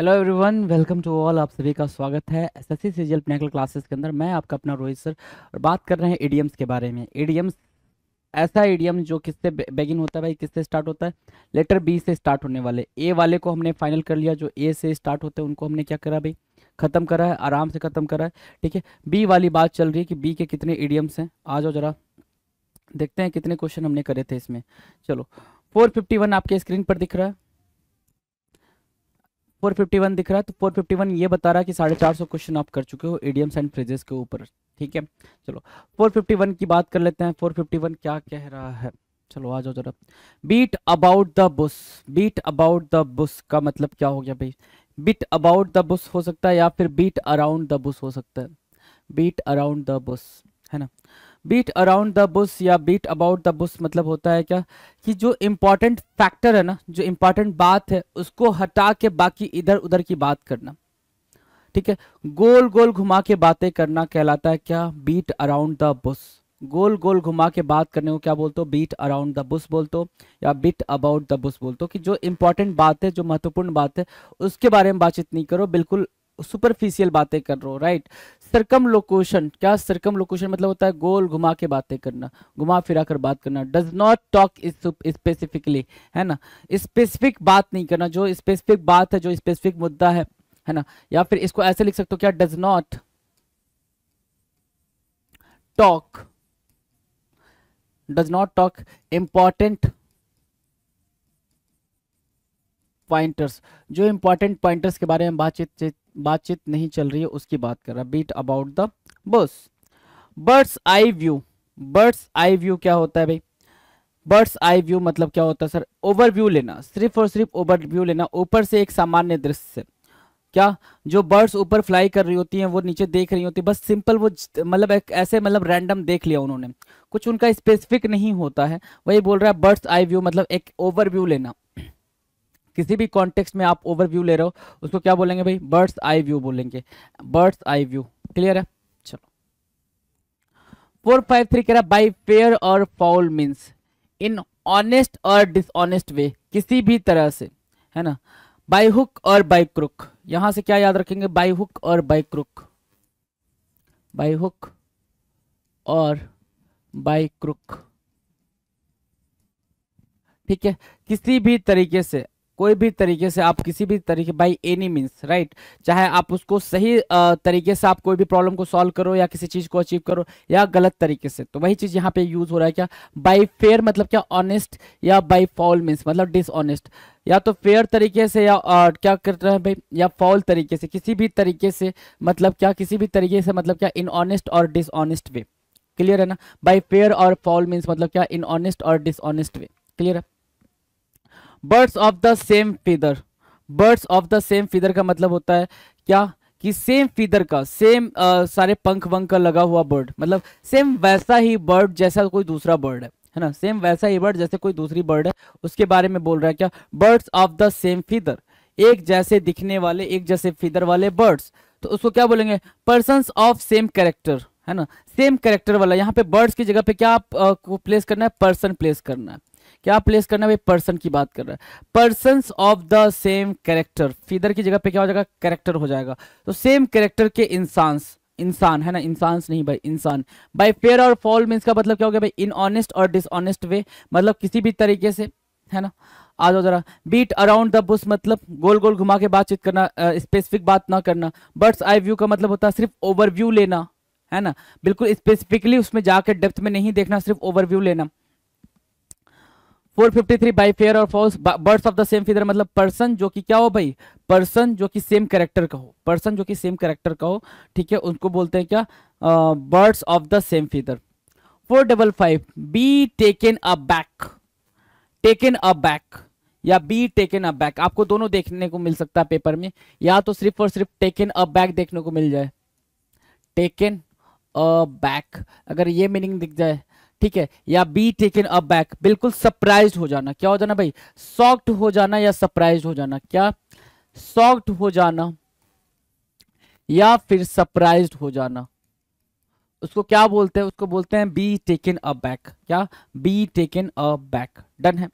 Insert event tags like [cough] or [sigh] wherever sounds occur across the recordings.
Hello everyone welcome to all आप सभी का स्वागत है S S C CGL Pinnacle Classes के अंदर मैं आपका अपना रोहित सर और बात कर रहे हैं ईडीएम्स के बारे में ईडीएम्स ऐसा ईडीएम जो किससे बेगिन होता है भाई किससे स्टार्ट होता है लेटर बी से स्टार्ट होने वाले ए वाले को हमने फाइनल कर लिया जो ए से स्टार्ट होते हैं उनको हमने क्या करा भाई ख़त्म करा है आराम से ख़त्म करा है ठीक है बी वाली बात चल रही है कि बी के कितने ईडीएम्स हैं आ जाओ जरा देखते हैं कितने क्वेश्चन हमने करे थे इसमें चलो 451 आपके स्क्रीन पर दिख रहा है 451 दिख रहा है तो 451 ये बता रहा है कि साढ़े चार सौ क्वेश्चन आप कर चुके हो एडियम्स एंड फ्रेजेस के ऊपर ठीक है चलो 451 की बात कर लेते हैं 451 क्या कह रहा है चलो आ जाओ जरा beat about the bush beat about the bush का मतलब क्या हो गया भाई बीट अबाउट द बुस हो सकता है या फिर बीट अराउंड द बुस हो सकता है बीट अराउंड द बुस है ना बीट अराउंड द बुश या बीट अबाउट द बुश मतलब होता है क्या कि जो इम्पोर्टेंट फैक्टर है ना जो इम्पोर्टेंट बात है उसको हटा के बाकी इधर उधर की बात करना ठीक है गोल गोल घुमा के बातें करना कहलाता है क्या बीट अराउंड द बुश गोल गोल घुमा के बात करने को क्या बोलते हो बीट अराउंड द बुश बोलते हो या बीट अबाउट द बुश बोलते हो कि जो इम्पोर्टेंट बात है जो महत्वपूर्ण बात है उसके बारे में बातचीत नहीं करो बिल्कुल सुपरफिशियल बातें कर रहे हो राइट सरकम लोकोशन क्या सरकम लोकोशन मतलब होता है गोल घुमा के बातें करना घुमा फिरा कर बात करना डज नॉट टॉक स्पेसिफिकली है ना स्पेसिफिक बात नहीं करना जो स्पेसिफिक बात है जो स्पेसिफिक मुद्दा है है ना या फिर इसको ऐसे लिख सकते हो क्या does not talk does not talk important pointers जो इंपॉर्टेंट पॉइंटर्स के बारे में बातचीत बातचीत नहीं चल रही है उसकी बात कर रहा beat about the bush bird's eye view bird's eye view क्या होता है भाई बर्ड्स आई व्यू मतलब क्या होता है सर ओवरव्यू लेना सिर्फ और सिर्फ ओवरव्यू लेना ऊपर से एक सामान्य दृश्य से क्या जो बर्ड्स ऊपर फ्लाई कर रही होती हैं वो नीचे देख रही होती है बस सिंपल वो मतलब एक ऐसे मतलब रैंडम देख लिया उन्होंने कुछ उनका स्पेसिफिक नहीं होता है वही बोल रहा है बर्ड्स आई व्यू मतलब एक ओवरव्यू लेना किसी भी कॉन्टेक्स्ट में आप ओवरव्यू ले रहे हो उसको क्या बोलेंगे भाई बर्ड्स आई व्यू बोलेंगे बर्ड्स आई व्यू क्लियर है चलो फोर फाइव थ्री कह रहा बाई फेयर और फाउल मीन्स इन ऑनेस्ट और डिसऑनेस्ट वे किसी भी तरह से है ना बाय हुक और बाय क्रुक यहां से क्या याद रखेंगे बाय हुक और बाय क्रुक बाय हुक और बाय क्रुक ठीक है किसी भी तरीके से कोई भी तरीके से आप किसी भी तरीके बाई एनी मीन्स राइट चाहे आप उसको सही तरीके से आप कोई भी प्रॉब्लम को सॉल्व करो या किसी चीज़ को अचीव करो या गलत तरीके से तो वही चीज़ यहाँ पे यूज़ हो रहा है क्या बाई फेयर मतलब क्या ऑनेस्ट या बाई फॉल मीन्स मतलब डिसऑनेस्ट या तो फेयर तरीके से या आ, क्या कर रहे हैं भाई या फॉल तरीके से किसी भी तरीके से मतलब क्या किसी भी तरीके से मतलब क्या इन ऑनेस्ट और डिसऑनेस्ट वे क्लियर है ना बाई फेयर और फॉल मीन्स मतलब क्या इन ऑनेस्ट और डिसऑनेस्ट वे क्लियर है birds of the same feather birds of the same feather का मतलब होता है क्या कि सेम फीदर का सेम आ, सारे पंख वंख का लगा हुआ बर्ड मतलब सेम वैसा ही बर्ड जैसा कोई दूसरा बर्ड है है ना सेम वैसा ही बर्ड जैसे कोई दूसरी बर्ड है उसके बारे में बोल रहा है क्या birds of the same feather एक जैसे दिखने वाले एक जैसे फीदर वाले बर्ड्स तो उसको क्या बोलेंगे पर्सन ऑफ सेम कैरेक्टर है ना सेम कैरेक्टर वाला यहाँ पे बर्ड्स की जगह पे क्या आप, प्लेस करना है पर्सन प्लेस करना है क्या प्लेस करना है पर्सन की बात कर रहा है person of the same character feather की जगह पे क्या हो जाएगा कैरेक्टर हो जाएगा तो सेम कैरेक्टर के इंसान इंसान है ना इंसान नहीं भाई इंसान बाई फेयर और फॉल मीन का मतलब क्या हो गया भाई इन ऑनेस्ट और डिसऑनेस्ट वे मतलब किसी भी तरीके से है ना आ जाओ जरा बीट अराउंड द बुश मतलब गोल गोल घुमा के बातचीत करना स्पेसिफिक बात ना करना बर्ड्स आई व्यू का मतलब होता है सिर्फ ओवरव्यू लेना है ना बिल्कुल स्पेसिफिकली उसमें जाकर डेप्थ में नहीं देखना सिर्फ ओवरव्यू लेना four fifty three by fair और fouls birds of the same feather मतलब पर्सन जो कि क्या हो भाई पर्सन जो कि सेम करेक्टर का हो पर्सन जो कि सेम करेक्टर का हो ठीक है उनको बोलते हैं क्या birds of the same feather four double five be taken aback taken aback या बी टेकन अ बैक आपको दोनों देखने को मिल सकता है पेपर में या तो सिर्फ और सिर्फ टेकन अ बैक देखने को मिल जाए टेकन अ बैक अगर ये मीनिंग दिख जाए ठीक है या बी टेकन अप बैक बिल्कुल सरप्राइज हो जाना क्या हो जाना भाई सॉक्ट हो जाना या सरप्राइज हो जाना क्या सॉक्ट हो जाना या फिर सरप्राइज हो जाना उसको क्या बोलते हैं उसको बोलते हैं बी टेकन अ बैक क्या be taken aback done है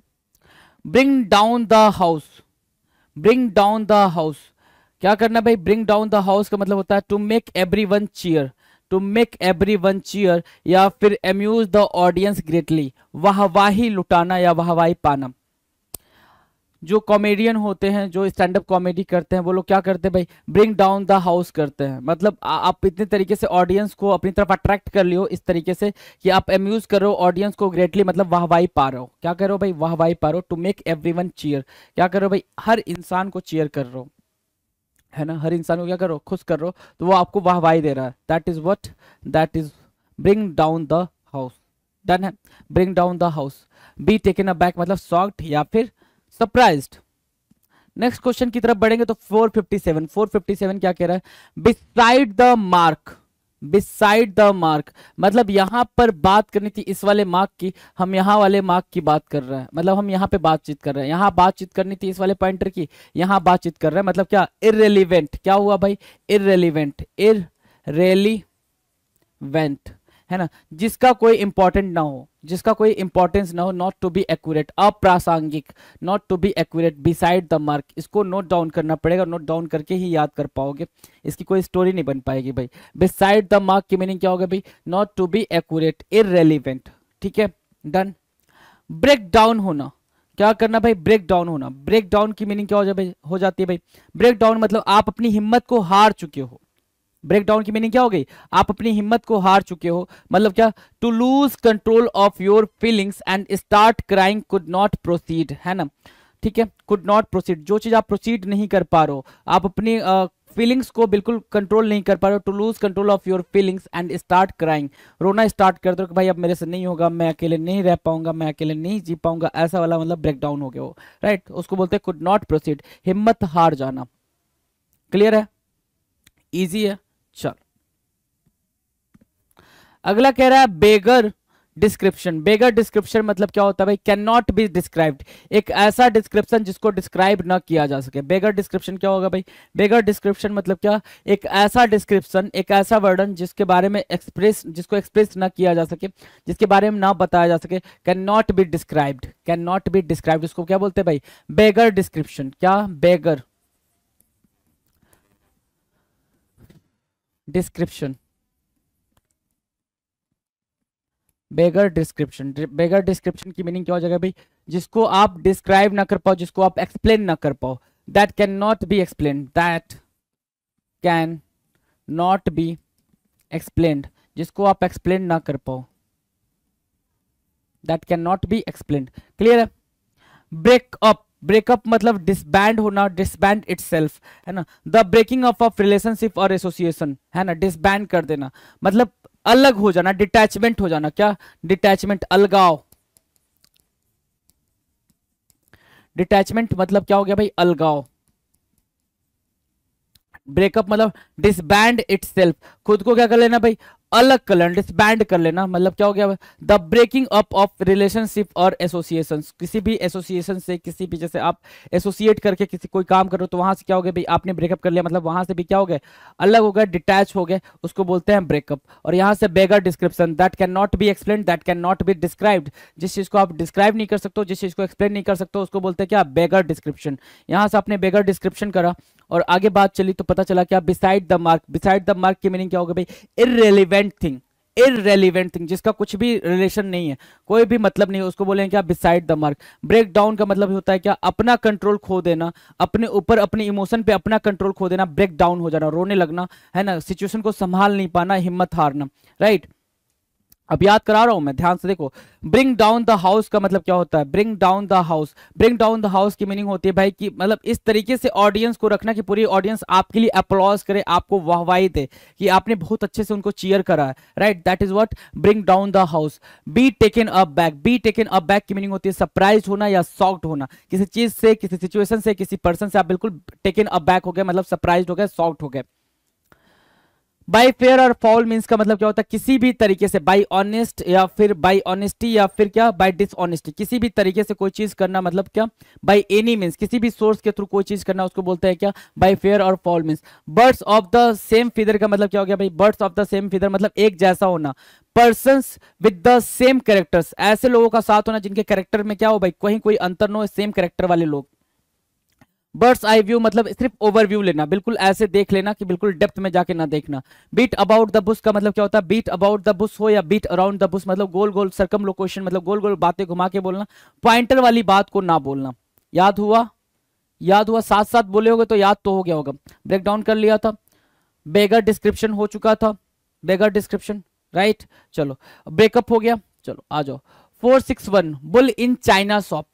bring down the house bring down the house क्या करना भाई ब्रिंग डाउन द हाउस का मतलब होता है to make every one cheer to make every one cheer या फिर एम्यूज द ऑडियंस ग्रेटली वाहवाही लुटाना या वाहवाही पाना जो कॉमेडियन होते हैं जो स्टैंड अप कॉमेडी करते हैं वो लोग क्या करते हैं भाई ब्रिंग डाउन द हाउस करते हैं मतलब आ, आप इतने तरीके से ऑडियंस को अपनी तरफ अट्रैक्ट कर लियो इस तरीके से कि आप एम्यूज करो ऑडियंस को ग्रेटली मतलब वाहवाही पा रहे हो क्या करो भाई वाहवाही पा रहे हो to make every one cheer क्या करो भाई हर इंसान को चीयर कर रहे हो है ना हर इंसान को क्या करो खुश कर तो वो आपको वाहवाही दे रहा है that is what that is bring down the house done है bring down the house be taken aback मतलब सॉक्ट या फिर सरप्राइज नेक्स्ट क्वेश्चन की तरफ बढ़ेंगे तो 457 457 क्या कह रहा है beside the mark beside the mark मतलब यहां पर बात करनी थी इस वाले मार्क की हम यहां वाले मार्क की बात कर रहे हैं मतलब हम यहां पे बातचीत कर रहे हैं यहां बातचीत करनी थी इस वाले पॉइंटर की यहां बातचीत कर रहे हैं मतलब क्या इरेलीवेंट क्या हुआ भाई इरेलीवेंट वेंट है ना जिसका कोई इंपॉर्टेंट ना हो जिसका कोई इंपॉर्टेंस ना हो नॉट टू बी एक्यूरेट अप्रासंगिक not to be accurate beside the mark इसको नोट डाउन करना पड़ेगा नोट डाउन करके ही याद कर पाओगे इसकी कोई स्टोरी नहीं बन पाएगी भाई बिसाइड द मार्क की मीनिंग क्या होगा भाई not to be accurate irrelevant ठीक है डन ब्रेक डाउन होना क्या करना भाई ब्रेक डाउन होना ब्रेक डाउन की मीनिंग क्या हो जाए हो जाती है भाई ब्रेक डाउन मतलब आप अपनी हिम्मत को हार चुके हो ब्रेक डाउन की मीनिंग क्या हो गई आप अपनी हिम्मत को हार चुके हो मतलब क्या to lose control of your feelings and start crying could not proceed है ना ठीक है कुड नॉट प्रोसीड जो चीज आप प्रोसीड नहीं कर पा रहे हो आप अपनी फीलिंग्स को बिल्कुल कंट्रोल नहीं कर पा रहे हो to lose control of your feelings and start crying रोना स्टार्ट कर दो कि भाई अब मेरे से नहीं होगा मैं अकेले नहीं रह पाऊंगा मैं अकेले नहीं जी पाऊंगा ऐसा वाला मतलब ब्रेक डाउन हो गया वो राइट right? उसको बोलते हैं कुड नॉट प्रोसीड हिम्मत हार जाना क्लियर है ईजी है चल अगला कह रहा है बेगर डिस्क्रिप्शन बेगर डिस्क्रिप्शन मतलब क्या होता है भाई कैन नॉट बी डिस्क्राइब्ड एक ऐसा डिस्क्रिप्शन जिसको डिस्क्राइब ना किया जा सके बेगर डिस्क्रिप्शन क्या होगा भाई बेगर डिस्क्रिप्शन मतलब क्या एक ऐसा डिस्क्रिप्शन एक ऐसा वर्णन जिसके बारे में एक्सप्रेस जिसको एक्सप्रेस ना किया जा सके जिसके बारे में ना बताया जा सके can not be described can not be described इसको क्या बोलते हैं भाई बेगर डिस्क्रिप्शन क्या beggar description beggar description beggar description की मीनिंग क्या हो जाएगा भाई जिसको आप डिस्क्राइब ना कर पाओ जिसको आप एक्सप्लेन ना कर पाओ that can not be explain that can not be explain जिसको आप एक्सप्लेन ना कर पाओ that can not be explain clear है ब्रेकअप ब्रेकअप मतलब डिसबैंड होना डिसबैंड इट है ना the breaking of of relationship और एसोसिएशन है ना डिसबैंड कर देना मतलब अलग हो जाना डिटैचमेंट हो जाना क्या डिटैचमेंट अलगाव डिटैचमेंट मतलब क्या हो गया भाई अलगाव ब्रेकअप मतलब डिसबैंड इट खुद को क्या कर लेना भाई अलग कर डिसबैंड कर लेना मतलब क्या हो गया the breaking up of relationship और एसोसिएशन किसी भी एसोसिएशन से किसी भी जैसे आप एसोसिएट करके किसी कोई काम करो तो वहां से क्या हो गया भाई आपने ब्रेकअप कर लिया मतलब वहां से भी क्या हो गया अलग हो गया डिटैच हो गए उसको बोलते हैं ब्रेकअप और यहाँ से beggar description that can not be explain that can not be described जिस चीज को आप डिस्क्राइब नहीं कर सकते जिस चीज को एक्सप्लेन नहीं कर सकते उसको बोलते हैं क्या बेगर डिस्क्रिप्शन यहाँ से आपने बेगर डिस्क्रिप्शन करा और आगे बात चली तो पता चला क्या beside the mark beside the mark की मीनिंग क्या होगा भाई irrelevant relevant thing irrelevant thing जिसका कुछ भी रिलेशन नहीं है कोई भी मतलब नहीं है उसको बोलेंगे क्या beside the mark break down का मतलब होता है क्या अपना कंट्रोल खो देना अपने ऊपर अपने इमोशन पे अपना कंट्रोल खो देना ब्रेक डाउन हो जाना रोने लगना है ना सिचुएशन को संभाल नहीं पाना हिम्मत हारना राइट right? अब याद करा रहा हूं मैं ध्यान से देखो ब्रिंग डाउन द हाउस का मतलब क्या होता है bring down the house bring down the house की मीनिंग होती है भाई कि मतलब इस तरीके से ऑडियंस को रखना कि पूरी ऑडियंस आपके लिए अप्लॉज करे आपको वाहवाही दे कि आपने बहुत अच्छे से उनको चीयर करा है right that is what bring down the house be taken up back be taken up back की मीनिंग होती है सरप्राइज होना या सॉक्ट होना किसी चीज से किसी सिचुएशन से किसी पर्सन से आप बिल्कुल टेकन अप बैक हो गए मतलब सरप्राइज हो गए सॉक्ट हो गए बाई फेयर और फॉल मीन्स का मतलब क्या होता है किसी भी तरीके से बाई ऑनेस्ट या फिर बाई ऑनेस्टी या फिर क्या बाई डिसऑनेस्टी किसी भी तरीके से कोई चीज करना मतलब क्या बाई एनी मीन्स किसी भी सोर्स के थ्रू कोई चीज करना उसको बोलते हैं क्या बाई फेयर और foul means birds of the same feather का मतलब क्या हो गया भाई birds of the same feather मतलब एक जैसा होना person with the same characters ऐसे लोगों का साथ होना जिनके कैरेक्टर में क्या हो भाई कहीं कोई अंतर न हो सेम कैरेक्टर वाले लोग बर्ड्स आई व्यू मतलब सिर्फ ओवरव्यू लेना बिल्कुल ऐसे देख लेना कि बिल्कुल डेप्थ में जाके ना देखना बीट अबाउट द बुश का मतलब क्या होता है बीट अबाउट द बुश हो या बीट अराउंड द बुश मतलब गोल गोल सरकम लोकेशन मतलब गोल गोल बातें घुमा के बोलना पॉइंटर वाली बात को ना बोलना याद हुआ याद हुआ साथ साथ बोले होगे तो याद तो हो गया होगा ब्रेक डाउन कर लिया था बेगर डिस्क्रिप्शन हो चुका था बेगर डिस्क्रिप्शन राइट चलो ब्रेकअप हो गया चलो आ जाओ four six one bull in china shop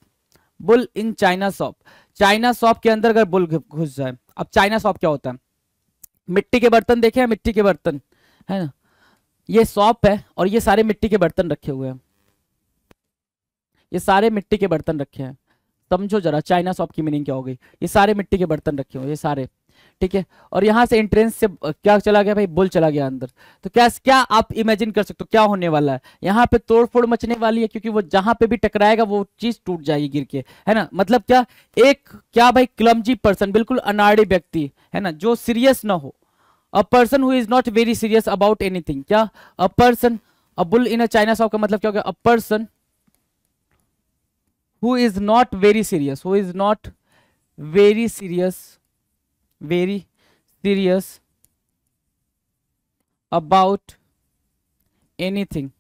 bull in china shop china shop के अंदर अगर बुल घुस जाए अब चाइना शॉप क्या होता है मिट्टी के बर्तन देखे हैं मिट्टी के बर्तन है ना ये शॉप है और ये सारे मिट्टी के बर्तन रखे हुए हैं ये सारे मिट्टी के बर्तन रखे हैं समझो जरा चाइना शॉप की मीनिंग क्या हो गई ये सारे मिट्टी के बर्तन रखे हुए ये सारे ठीक है और यहाँ से एंट्रेंस से क्या चला गया भाई बोल चला गया अंदर तो क्या क्या आप इमेजिन कर सकते हो क्या होने वाला है यहाँ पे तोड़फोड़ मचने वाली है क्योंकि वो जहां पे भी टकराएगा वो चीज टूट जाएगी गिर के है ना मतलब क्या एक क्या भाई क्लमजी पर्सन बिल्कुल अनाड़ी व्यक्ति है ना जो सीरियस ना हो a person who is not very serious about anything क्या a person a bull in a china साहब का मतलब क्या हो गया a person who is not very serious who is not very serious very serious about anything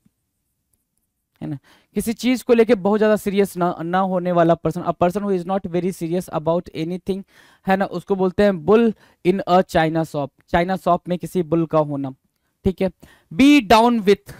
है ना किसी चीज को लेके बहुत ज्यादा सीरियस ना ना होने वाला person a person who is not very serious about anything है ना उसको बोलते हैं bull in a china shop china shop में किसी बुल का होना ठीक है be down with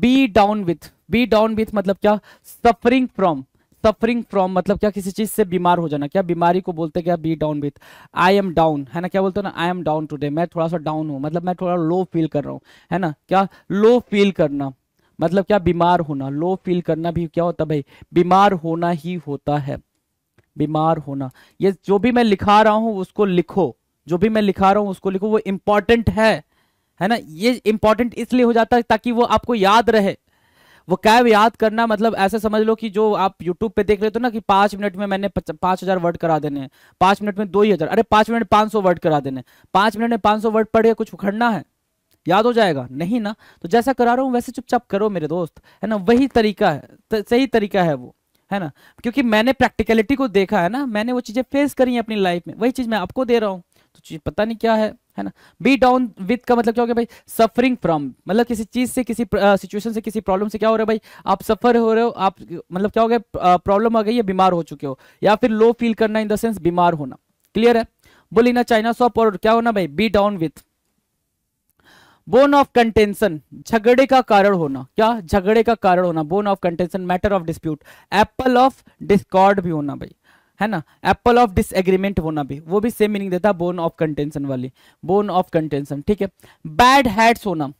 be down with be down with मतलब क्या सफरिंग फ्रॉम सफरिंग फ्रॉम मतलब क्या किसी चीज से बीमार हो जाना क्या बीमारी को बोलते क्या be down with I am down है ना क्या बोलते हो ना आई एम डाउन टूडे मैं थोड़ा सा डाउन हूँ मतलब मैं थोड़ा लो फील कर रहा हूँ है ना क्या लो फील करना मतलब क्या बीमार होना लो फील करना भी क्या होता भाई बीमार होना ही होता है बीमार होना ये जो भी मैं लिखा रहा हूँ उसको लिखो जो भी मैं लिखा रहा हूँ उसको लिखो वो इम्पॉर्टेंट है है ना ये इम्पॉर्टेंट इसलिए हो जाता है ताकि वो आपको याद रहे वो कैब याद करना मतलब ऐसे समझ लो कि जो आप यूट्यूब पे देख रहे हो तो ना कि पांच मिनट में मैंने पांच हज़ार वर्ड करा देने हैं मिनट में दो ही हज़ार अरे पांच मिनट पाँच सौ वर्ड करा देने पांच मिनट में पाँच सौ वर्ड पढ़े कुछ उखड़ना है याद हो जाएगा नहीं ना तो जैसा करा रहा हूँ वैसे चुपचाप करो मेरे दोस्त है ना वही तरीका है सही तरीका है वो है ना क्योंकि मैंने प्रैक्टिकलिटी को देखा है ना मैंने वो चीज़ें फेस करी है अपनी लाइफ में वही चीज़ मैं आपको दे रहा हूँ तो चीज पता नहीं क्या है है ना बी डाउन विथ का मतलब क्या हो गया भाई सफरिंग फ्रॉम मतलब किसी चीज से किसी सिचुएशन uh, से किसी प्रॉब्लम से क्या हो रहा है भाई आप सफर हो रहे हो आप मतलब क्या हो गया प्रॉब्लम uh, आ गई है बीमार हो चुके हो या फिर लो फील करना इन द सेंस बीमार होना क्लियर है ना चाइना सॉप और क्या होना भाई be down with bone of contention झगड़े का कारण होना क्या झगड़े का कारण होना bone of contention matter of dispute apple of discord भी होना भाई है ना एप्पल ऑफ डिसएग्रीमेंट होना भी वो भी सेम मीनिंग देता है बोन ऑफ कंटेंशन वाली बोन ऑफ कंटेंशन ठीक है बैड हैड्स होना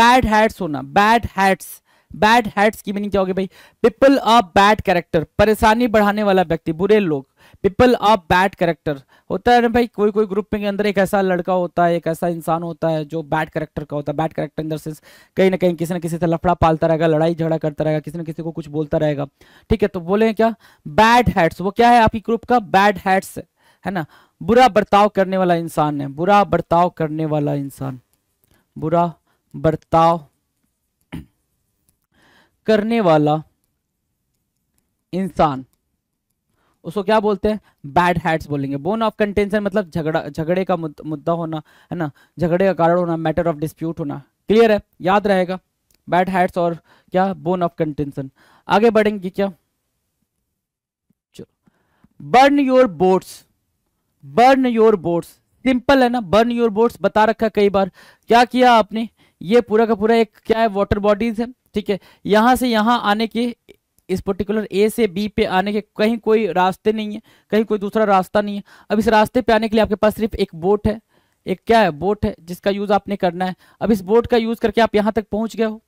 बैड हैड्स होना बैड हैट्स बैड हैड्स की मीनिंग क्या होगी भाई पीपल ऑफ बैड कैरेक्टर परेशानी बढ़ाने वाला व्यक्ति बुरे लोग पीपल ऑफ बैड कैरेक्टर होता है ना भाई कोई कोई ग्रुप के अंदर एक ऐसा लड़का होता है एक ऐसा इंसान होता है जो बैड करेक्टर का होता है बैड करेक्टर अंदर से कहीं ना कहीं किसी ना किसी से लफड़ा पालता रहेगा लड़ाई झगड़ा करता रहेगा किसी ना किसी को कुछ बोलता रहेगा ठीक है तो बोले क्या बैड हैट्स वो क्या है आपकी ग्रुप का बैड हैट्स है ना बुरा बर्ताव करने वाला इंसान है बुरा बर्ताव करने वाला इंसान बुरा बर्ताव [clears throat] करने वाला इंसान उसको क्या बोलते हैं बैड हैट्स बोलेंगे बोन ऑफ कंटेंशन मतलब झगड़ा झगड़े का मुद्द, मुद्दा होना है ना झगड़े का कारण होना मैटर ऑफ डिस्प्यूट होना क्लियर है याद रहेगा बैड हैट्स और क्या बोन ऑफ कंटेंशन आगे बढ़ेंगे क्या burn your boats burn your boats simple है ना बर्न योर बोट्स बता रखा कई बार क्या किया आपने ये पूरा का पूरा एक क्या है वाटर बॉडीज है ठीक है यहां से यहां आने के इस पर्टिकुलर ए से बी पे आने के कहीं कोई रास्ते नहीं है कहीं कोई दूसरा रास्ता नहीं है अब इस रास्ते पे आने के लिए आपके पास सिर्फ एक बोट है एक क्या है बोट है जिसका यूज़ आपने करना है अब इस बोट का यूज़ करके आप यहाँ तक पहुंच गए हो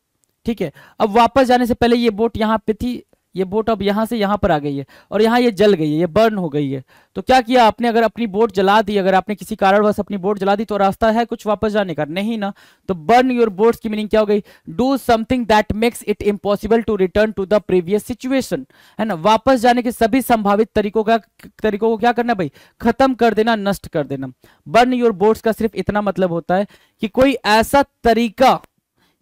ठीक है अब वापस जाने से पहले ये बोट यहाँ पे थी ये बोट अब यहाँ से यहाँ पर आ गई है और यहाँ ये जल गई है ये बर्न हो गई है तो क्या किया आपने अगर अपनी बोट जला दी अगर आपने किसी कारणवश अपनी बोट जला दी तो रास्ता है कुछ वापस जाने का नहीं ना तो बर्न योर बोट्स की मीनिंग क्या हो गई do something that makes it impossible to return to the previous situation है ना वापस जाने के सभी संभावित तरीकों का तरीकों को क्या करना भाई खत्म कर देना नष्ट कर देना बर्न योर बोट्स का सिर्फ इतना मतलब होता है कि कोई ऐसा तरीका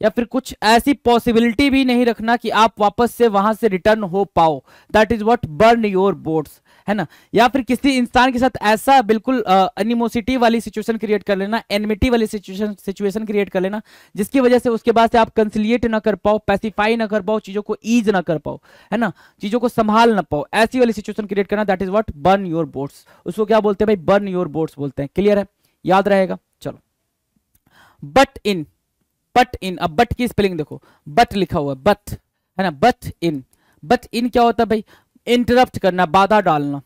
या फिर कुछ ऐसी पॉसिबिलिटी भी नहीं रखना कि आप वापस से वहां से रिटर्न हो पाओ that is what burn your boats है ना या फिर किसी इंसान के साथ ऐसा बिल्कुल एनिमोसिटी वाली सिचुएशन क्रिएट कर लेना एनमिटी वाली सिचुएशन सिचुएशन क्रिएट कर लेना जिसकी वजह से उसके बाद से आप कंसिलिएट ना कर पाओ पैसिफाई ना कर पाओ चीजों को ईज ना कर पाओ है ना चीजों को संभाल ना पाओ ऐसी वाली सिचुएशन क्रिएट करना that is what burn your boats उसको क्या बोलते हैं भाई बर्न योर बोट्स बोलते हैं क्लियर है याद रहेगा चलो बट इन बट इन अब बट की स्पेलिंग देखो बट लिखा हुआ बट है ना बट इन बट इन क्या होता है भाई इंटरप्ट करना बाधा डालना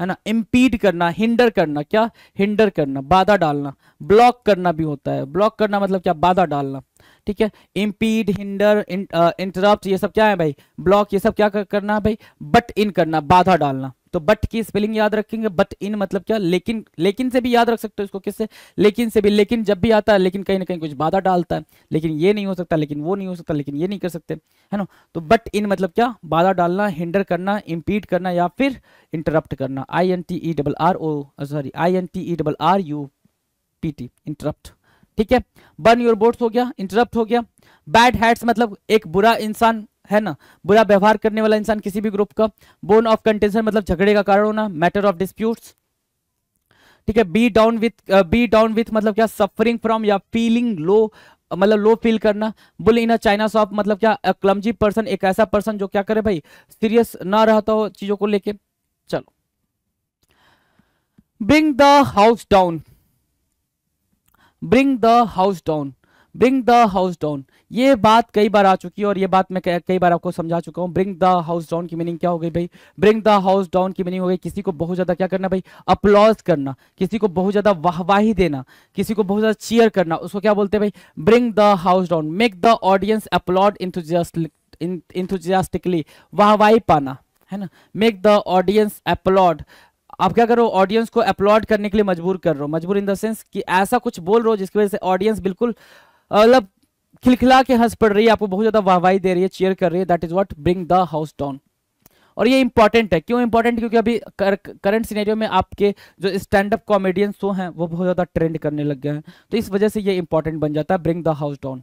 है ना इम्पीड करना हिंडर करना क्या हिंडर करना बाधा डालना ब्लॉक करना भी होता है ब्लॉक करना मतलब क्या बाधा डालना ठीक है इम्पीड हिंडर इंटरप्ट ये सब क्या है भाई ब्लॉक ये सब क्या करना है भाई बट इन करना बाधा डालना तो बट की स्पेलिंग याद रखेंगे बट इन मतलब क्या लेकिन लेकिन से भी याद रख सकते हो इसको किससे लेकिन से भी लेकिन जब भी आता है लेकिन कहीं ना कहीं कुछ बाधा डालता है लेकिन ये नहीं हो सकता लेकिन वो नहीं हो सकता लेकिन ये नहीं कर सकते है ना तो बट इन मतलब क्या बाधा डालना हिंडर करना इम्पीड करना या फिर इंटरप्ट करना I N T E double R O sorry I N T E double R U P T interrupt ठीक है बर्न योर बोर्ड हो गया इंटरप्ट हो गया बैड हैड्स मतलब एक बुरा इंसान है ना बुरा व्यवहार करने वाला इंसान किसी भी ग्रुप का बोन ऑफ कंटेंशन मतलब झगड़े का कारण होना मैटर ऑफ डिस्प्यूट्स ठीक है be down with be down with मतलब क्या सफरिंग फ्रॉम या फीलिंग लो मतलब लो फील करना bull in a china shop मतलब क्या क्लमजी पर्सन एक ऐसा पर्सन जो क्या करे भाई सीरियस ना रहता हो चीजों को लेके चलो bring the house down bring the house down bring the house down ये बात कई बार आ चुकी है और ये बात मैं कई बार आपको समझा चुका हूँ ब्रिंग द हाउस डाउन की मीनिंग क्या हो गई भाई ब्रिंग द हाउस डाउन की मीनिंग हो गई किसी को बहुत ज्यादा क्या करना भाई अपलॉज करना किसी को बहुत ज्यादा वाहवाही देना किसी को बहुत ज्यादा चीयर करना उसको क्या बोलते हैं भाई bring the house down make the audience applaud enthusiastically वाहवाही पाना है ना मेक द ऑडियंस अपलॉड आप क्या करो ऑडियंस को अपलॉड करने के लिए मजबूर कर रहे हो मजबूर इन द सेंस कि ऐसा कुछ बोल रहे हो जिसकी वजह से ऑडियंस बिल्कुल मतलब खिलखिला के हंस पड़ रही है आपको बहुत ज्यादा वाहवाही दे रही है चेयर कर रही है that is what bring the house down और ये इंपॉर्टेंट है क्यों इंपॉर्टेंट क्योंकि अभी करंट सिनेरियो में आपके जो स्टैंड अप कॉमेडियन शो हैं वो बहुत ज़्यादा ट्रेंड करने लग गए हैं तो इस वजह से ये इंपॉर्टेंट बन जाता है bring the house down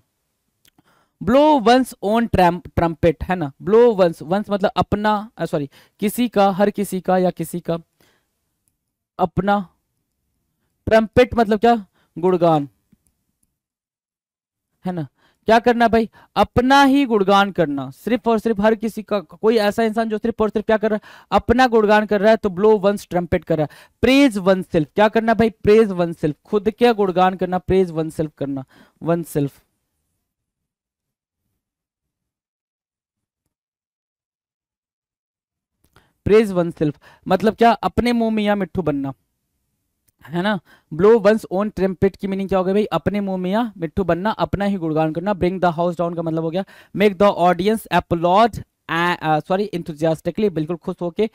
blow one's own trumpet है ना ब्लो वंस वंस मतलब अपना सॉरी किसी का हर किसी का या किसी का अपना ट्रम्पेट मतलब क्या गुड़गान है ना क्या करना भाई अपना ही गुणगान करना सिर्फ और सिर्फ हर किसी का कोई ऐसा इंसान जो सिर्फ और सिर्फ क्या कर रहा है अपना गुणगान कर रहा है तो ब्लो वंस ट्रम्पेट कर रहा है प्रेज वन सेल्फ क्या करना भाई प्रेज वन सेल्फ खुद क्या गुणगान करना प्रेज वन सेल्फ करना oneself praise oneself मतलब क्या अपने मुंह में या मिट्ठू बनना है ना ब्लो वंस ओन ट्रम्पेट की मीनिंग क्या हो गया भाई अपने मुंह में या मिट्टू बनना अपना ही गुणगान करना ब्रिंग द हाउस डाउन का मतलब हो गया make the audience applause sorry enthusiastically बिल्कुल खुश होके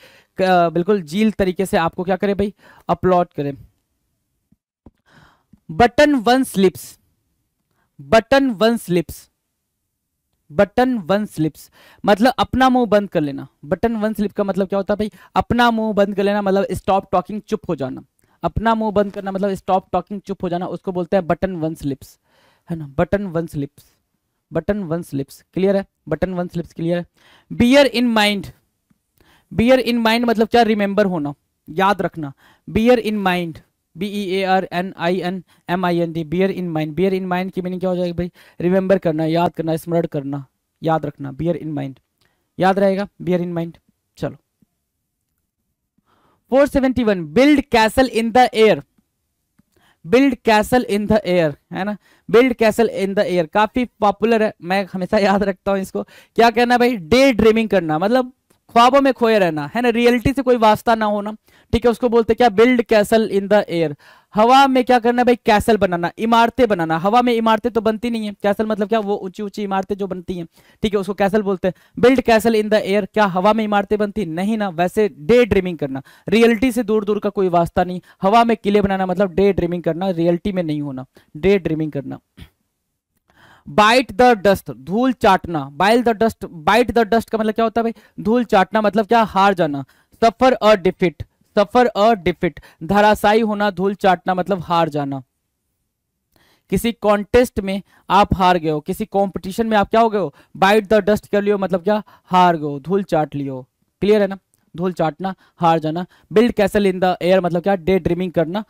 बिल्कुल जील तरीके से आपको क्या करे भाई अपलॉड करें button one's lips button one's lips button one's lips मतलब अपना मुंह बंद कर लेना बटन वन स्लिप का मतलब क्या होता है भाई अपना मुंह बंद कर लेना मतलब स्टॉप टॉकिंग चुप हो जाना अपना मुंह बंद करना मतलब स्टॉप टॉकिंग चुप हो जाना उसको बोलते हैं बटन वन लिप्स है ना button once lips button once slips clear है बटन वंस स्लिप्स क्लियर है bear in mind bear in mind मतलब क्या रिमेंबर होना याद रखना bear in mind B E A R N I N M I N D bear in mind bear in mind की meaning क्या हो जाएगी भाई रिमेंबर करना याद करना स्मरण करना याद रखना बियर इन माइंड याद रहेगा bear in mind 471 build castle in the air build castle in the air है ना build castle in the air काफी पॉपुलर है मैं हमेशा याद रखता हूं इसको क्या कहना भाई डे ड्रीमिंग करना मतलब ख्वाबों में खोए रहना है ना रियलिटी से कोई वास्ता ना होना ठीक है उसको बोलते क्या build castle in the air हवा में क्या करना भाई कैसल बनाना इमारतें बनाना हवा में इमारतें तो बनती नहीं है कैसल मतलब क्या वो ऊंची ऊंची इमारतें जो बनती हैं ठीक है उसको कैसल बोलते हैं build castle in the air क्या हवा में इमारतें बनती नहीं ना वैसे डे ड्रीमिंग करना रियलिटी से दूर दूर का कोई वास्ता नहीं हवा में किले बनाना मतलब डे ड्रीमिंग करना रियलिटी में नहीं होना डे ड्रीमिंग करना बाइट द डस्ट धूल चाटना bite the dust bite the dust का मतलब क्या होता है भाई धूल चाटना मतलब क्या हार जाना सफर अ डिफिट सफर अ डिफिट धराशाई होना धूल चाटना मतलब हार जाना किसी कॉन्टेस्ट में आप हार गए हो किसी कंपटीशन में आप क्या हो गए हो बाइट द डस्ट कर लियो मतलब क्या हार गए हो धूल चाट लियो क्लियर है ना धूल चाटना हार जाना build castle in the air मतलब क्या डे ड्रीमिंग करना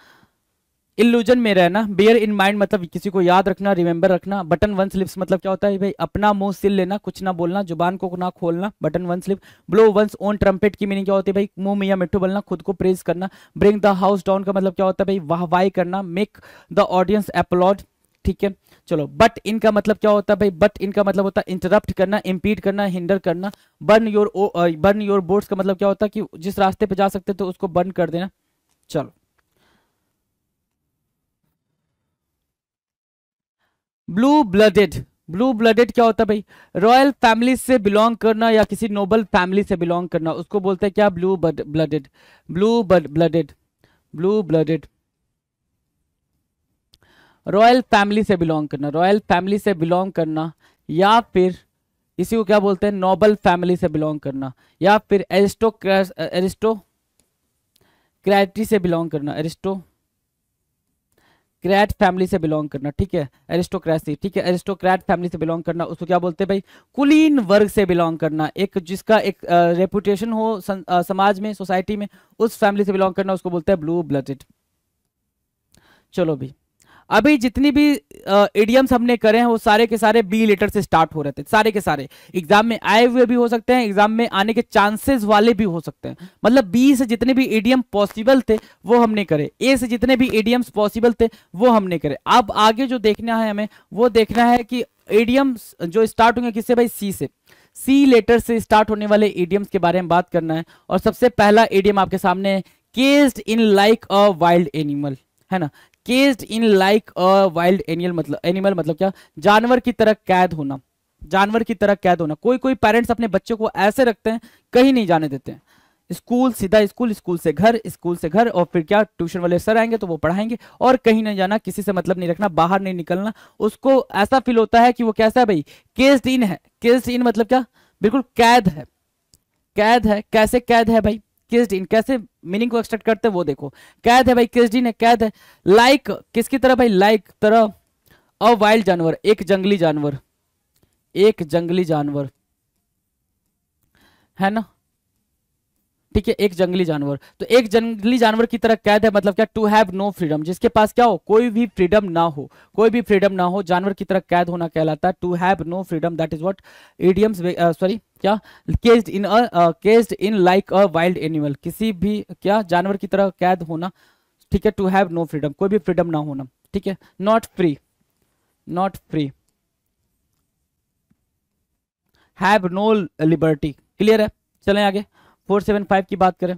इल्यूजन में रहना बियर इन माइंड मतलब किसी को याद रखना रिमेंबर रखना बटन वन स्लिप्स मतलब क्या होता है भाई अपना मुंह सिल लेना कुछ ना बोलना जुबान को ना खोलना button one slip blow one's own trumpet की मीनिंग क्या होती है भाई मुंह में या मिट्टू बोलना खुद को प्रेज करना ब्रिंग द हाउस डाउन का मतलब क्या होता है भाई वाह वाई करना मेक द ऑडियंस अपलॉड ठीक है चलो बट इनका मतलब क्या होता है भाई बट इनका मतलब होता है इंटरप्ट करना इम्पीड करना हिंडर करना burn your burn your boards का मतलब क्या होता है कि जिस रास्ते पर जा सकते थे तो उसको बर्न कर देना चलो ब्लू ब्लडेड ब्लू ब्लडेड क्या होता है भाई रॉयल फैमिली से बिलोंग करना या किसी नोबल फैमिली से बिलोंग करना उसको बोलते हैं क्या blue blooded blue blooded blue blooded royal family से बिलोंग करना रॉयल फैमिली से बिलोंग करना या फिर इसी को क्या बोलते हैं नोबल फैमिली से बिलोंग करना या फिर एरिस्टोक्रेस एरिस्टो क्रैटी से बिलोंग करना एरिस्टो क्रैट फैमिली से बिलोंग करना ठीक है एरिस्टोक्रेसी ठीक है एरिस्टोक्रैट फैमिली से बिलोंग करना उसको क्या बोलते हैं भाई कुलीन वर्ग से बिलोंग करना एक जिसका एक रेपुटेशन हो सं, आ, समाज में सोसाइटी में उस फैमिली से बिलोंग करना उसको बोलते हैं ब्लू ब्लडेड चलो भाई अभी जितनी भी इडियम्स हमने करे हैं वो सारे के सारे बी लेटर से स्टार्ट हो रहे थे सारे के सारे एग्जाम में आए हुए भी हो सकते हैं एग्जाम में आने के चांसेस वाले भी हो सकते हैं मतलब बी से जितने भी इडियम पॉसिबल थे वो हमने करे ए से जितने भी इडियम्स पॉसिबल थे वो हमने करे अब आगे जो देखना है हमें वो देखना है कि एडियम्स जो स्टार्ट होंगे किससे भाई सी से सी लेटर से स्टार्ट होने वाले एडियम्स के बारे में बात करना है और सबसे पहला एडियम आपके सामने है caged in like a wild animal है ना केस्ड इन लाइक अ वाइल्ड एनियल मतलब एनिमल मतलब क्या जानवर की तरह कैद होना जानवर की तरह कैद होना कोई कोई पेरेंट्स अपने बच्चों को ऐसे रखते हैं कहीं नहीं जाने देते हैं स्कूल सीधा स्कूल स्कूल से घर स्कूल से घर और फिर क्या ट्यूशन वाले सर आएंगे तो वो पढ़ाएंगे और कहीं नहीं जाना किसी से मतलब नहीं रखना बाहर नहीं निकलना उसको ऐसा फील होता है कि वो कैसा है भाई केस्ड इन है केस्ड इन मतलब क्या बिल्कुल कैद है कैद है कैसे कैद है भाई किस डीन कैसे मीनिंग को एक्सट्रेक्ट करते वो देखो कैद है भाई किस डीन है कैद है लाइक किसकी तरह भाई लाइक तरह अ वाइल्ड जानवर एक जंगली जानवर एक जंगली जानवर है ना ठीक है एक जंगली जानवर तो एक जंगली जानवर की तरह कैद है मतलब क्या टू हैव नो फ्रीडम जिसके पास क्या हो कोई भी फ्रीडम ना हो कोई भी फ्रीडम ना हो जानवर की तरह कैद होना कहलाता है to have no freedom that is what idioms sorry क्या caged in caged in like a wild animal किसी भी क्या जानवर की तरह कैद होना ठीक है टू हैव नो फ्रीडम कोई भी फ्रीडम ना होना ठीक है not free not free have no liberty clear है चलें आगे फोर सेवन फाइव की बात करें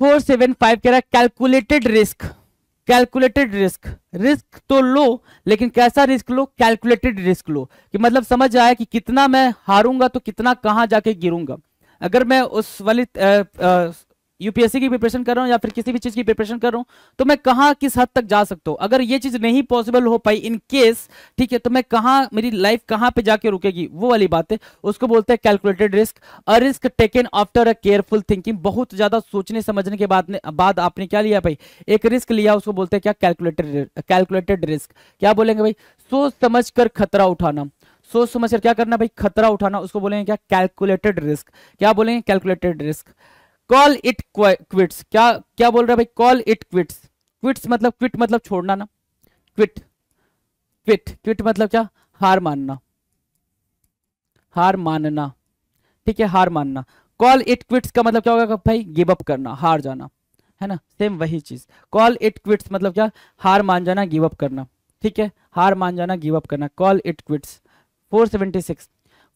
फोर सेवन फाइव कह रहा है calculated risk calculated risk risk तो लो लेकिन कैसा रिस्क लो कैलकुलेटेड रिस्क लो कि मतलब समझ आया कि कितना मैं हारूंगा तो कितना कहां जाके गिरूंगा अगर मैं उस वाली यूपीएससी की प्रिपरेशन कर रहा हूँ या फिर किसी भी चीज की प्रिपरेशन कर रहा हूँ तो मैं कहाँ किस हद तक जा सकता हूँ अगर ये चीज नहीं पॉसिबल हो पाई इन केस ठीक है तो मैं कहाँ मेरी लाइफ कहाँ पे जाके रुकेगी वो वाली बात है उसको बोलते हैं calculated risk a risk taken after a careful thinking बहुत ज्यादा सोचने समझने के बाद बाद आपने क्या लिया भाई एक रिस्क लिया उसको बोलते हैं क्या कैलकुलेटेड कैलकुलेटेड रिस्क क्या बोलेंगे भाई सोच समझ कर खतरा उठाना सोच समझ कर क्या करना भाई खतरा उठाना उसको बोलेंगे क्या कैलकुलेटेड रिस्क क्या बोलेंगे calculated risk call it quits क्या क्या बोल रहा है भाई कॉल इट क्विट्स क्विट्स मतलब क्विट मतलब छोड़ना ना क्विट क्विट क्विट मतलब क्या हार मानना हार मानना ठीक है हार मानना कॉल इट क्विट्स का मतलब क्या होगा भाई गिव अप करना हार जाना है ना सेम वही चीज कॉल इट क्विट्स मतलब क्या हार मान जाना गिव अप करना ठीक है हार मान जाना गिव अप करना कॉल इट क्विट्स 476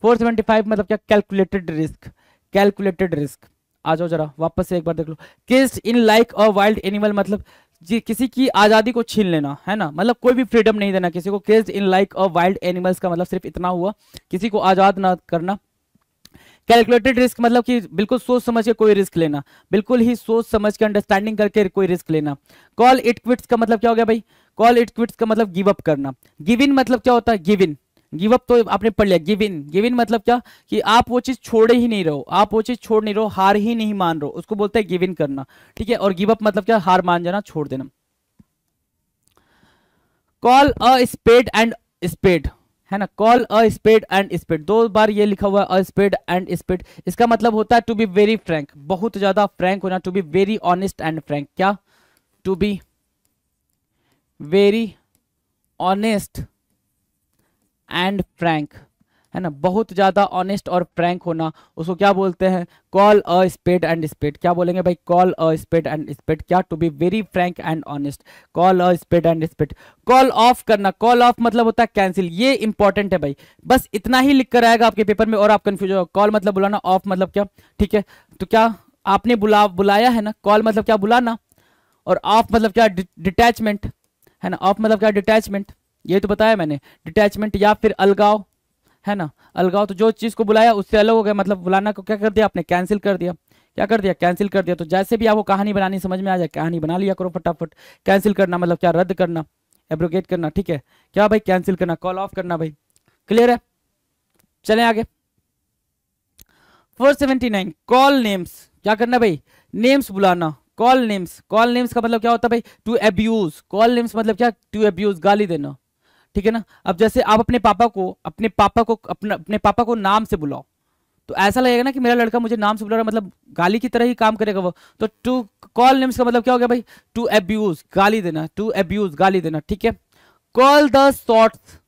475 मतलब क्या कैलकुलेटेड रिस्क कैलकुलेटेड रिस्क आ जाओ जरा वापस से एक बार देख लो किस in like a wild animal मतलब जी किसी की आज़ादी को छीन लेना है ना मतलब कोई भी फ्रीडम नहीं देना किसी को caged in like a wild animals का मतलब सिर्फ इतना हुआ किसी को आज़ाद ना करना कैलकुलेटेड रिस्क मतलब कि बिल्कुल सोच समझ के कोई रिस्क लेना बिल्कुल ही सोच समझ के अंडरस्टैंडिंग करके कोई रिस्क लेना कॉल इट क्विट्स का मतलब क्या हो गया भाई कॉल इट क्विट्स का मतलब गिव अप करना गिव इन मतलब क्या होता है गिव इन गिव अप तो आपने पढ़ लिया गिव इन गिव इन मतलब क्या कि आप वो चीज छोड़े ही नहीं रहो आप वो चीज छोड़ नहीं रहो हार ही नहीं मान रहो उसको बोलते हैं गिव इन करना ठीक है और गिव अप मतलब क्या हार मान जाना छोड़ देना call a spade and spade है ना call a spade and spade दो बार ये लिखा हुआ है अ स्पेड एंड स्पेड इसका मतलब होता है टू बी वेरी फ्रैंक बहुत ज्यादा फ्रैंक होना to be very honest and frank क्या to be very honest and frank है ना बहुत ज़्यादा ऑनेस्ट और फ्रैंक होना उसको क्या बोलते हैं call a spade and spade क्या बोलेंगे भाई call a spade and spade क्या to be very frank and honest call a spade and spade call off करना कॉल ऑफ मतलब होता है कैंसिल ये इंपॉर्टेंट है भाई बस इतना ही लिख कर आएगा आपके पेपर में और आप कंफ्यूज हो कॉल मतलब बुलाना ऑफ मतलब क्या ठीक है तो क्या आपने बुला बुलाया है ना कॉल मतलब क्या बुलाना और ऑफ मतलब क्या डिटैचमेंट है ना ऑफ मतलब क्या डिटैचमेंट ये तो बताया मैंने डिटैचमेंट या फिर अलगाव है ना अलगाव तो जो चीज़ को बुलाया उससे अलग हो गया मतलब बुलाना को क्या कर दिया आपने कैंसिल कर दिया क्या कर दिया कैंसिल कर दिया तो जैसे भी आपको कहानी बनानी समझ में आ जाए कहानी बना लिया करो फटाफट कैंसिल करना मतलब क्या रद्द करना एब्रोगेट करना ठीक है क्या भाई कैंसिल करना कॉल ऑफ करना भाई क्लियर है चले आगे four seventy nine call names क्या करना भाई नेम्स बुलाना कॉल नेम्स कॉल नेम्स का मतलब क्या होता है भाई टू एब्यूज कॉल नेम्स मतलब क्या टू एब्यूज गाली देना ठीक है ना अब जैसे आप अपने पापा को अपने पापा को अपने अपने पापा को नाम से बुलाओ तो ऐसा लगेगा ना कि मेरा लड़का मुझे नाम से बुला रहा मतलब गाली की तरह ही काम करेगा वो तो टू कॉल नेम्स का मतलब क्या हो गया भाई टू एब्यूज गाली देना टू एब्यूज गाली देना ठीक है call the shots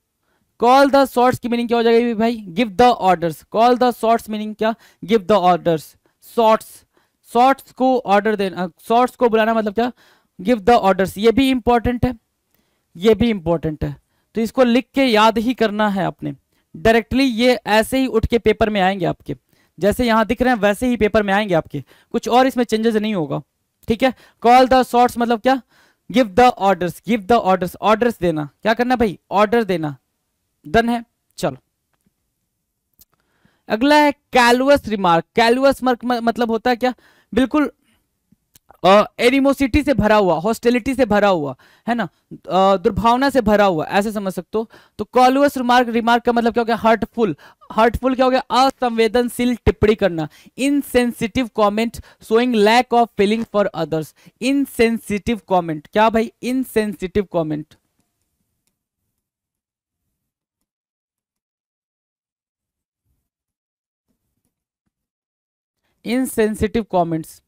call the shots की मीनिंग क्या हो जाएगी भाई give the orders call the shots meaning क्या give the orders shots shots को ऑर्डर देना शॉर्ट्स को बुलाना मतलब क्या गिव द ऑर्डर्स ये भी इंपॉर्टेंट है ये भी इंपॉर्टेंट है तो इसको लिख के याद ही करना है आपने डायरेक्टली ये ऐसे ही उठ के पेपर में आएंगे आपके जैसे यहां दिख रहे हैं वैसे ही पेपर में आएंगे आपके कुछ और इसमें चेंजेस नहीं होगा ठीक है कॉल द शॉर्ट्स मतलब क्या give the orders give the orders orders देना क्या करना भाई ऑर्डर देना डन है चलो अगला है कैलुअस रिमार्क कैलुअस मार्क मतलब होता है क्या बिल्कुल एनिमोसिटी से भरा हुआ हॉस्टेलिटी से भरा हुआ है ना दुर्भावना से भरा हुआ ऐसे समझ सकते हो तो कॉलुअस रिमार्क रिमार्क का मतलब क्या हो गया हर्टफुल हर्टफुल क्या हो गया असंवेदनशील टिप्पणी करना insensitive comment showing lack of feeling for others insensitive comment क्या भाई इनसेंसिटिव कमेंट इनसेंसिटिव कॉमेंट्स